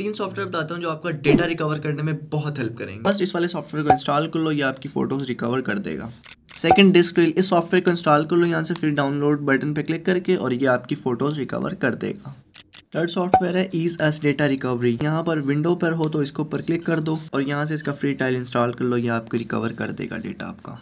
तीन सॉफ्टवेयर बताता हूँ जो आपका डेटा रिकवर करने में बहुत हेल्प करेंगे फर्स्ट इस वाले सॉफ्टवेयर को इंस्टॉल कर लो या आपकी फोटोज रिकवर कर देगा सेकंड डिस्क रील इस सॉफ्टवेयर को इंस्टॉल कर लो यहाँ से फिर डाउनलोड बटन पर क्लिक करके और ये आपकी फोटोज रिकवर कर देगा थर्ड सॉफ्टवेयर है ईज एस डेटा रिकवरी यहाँ पर विंडो पर हो तो इसको ऊपर क्लिक कर दो और यहाँ से इसका फ्री टाइल इंस्टॉल कर लो ये आपको रिकवर कर देगा डेटा आपका